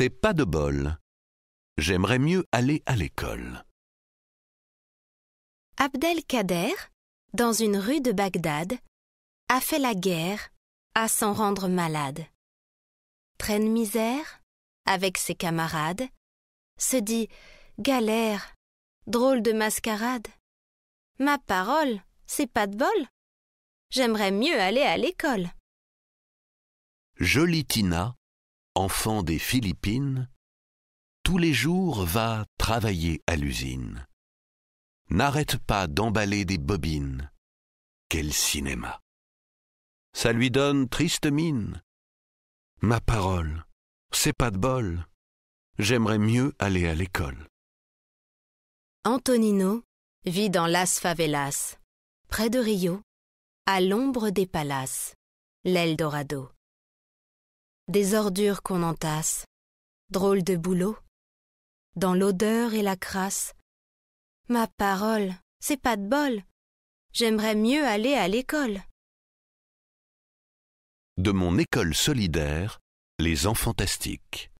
C'est pas de bol. J'aimerais mieux aller à l'école. Abdelkader, dans une rue de Bagdad, a fait la guerre à s'en rendre malade. Traîne misère, avec ses camarades, se dit galère, drôle de mascarade. Ma parole, c'est pas de bol. J'aimerais mieux aller à l'école. Jolie enfant des Philippines, tous les jours va travailler à l'usine. N'arrête pas d'emballer des bobines. Quel cinéma. Ça lui donne triste mine. Ma parole, c'est pas de bol. J'aimerais mieux aller à l'école. Antonino vit dans Las Favelas, près de Rio, à l'ombre des palaces, l'Eldorado des ordures qu'on entasse, drôle de boulot, dans l'odeur et la crasse. Ma parole, c'est pas de bol. J'aimerais mieux aller à l'école. De mon école solidaire, les enfants fantastiques.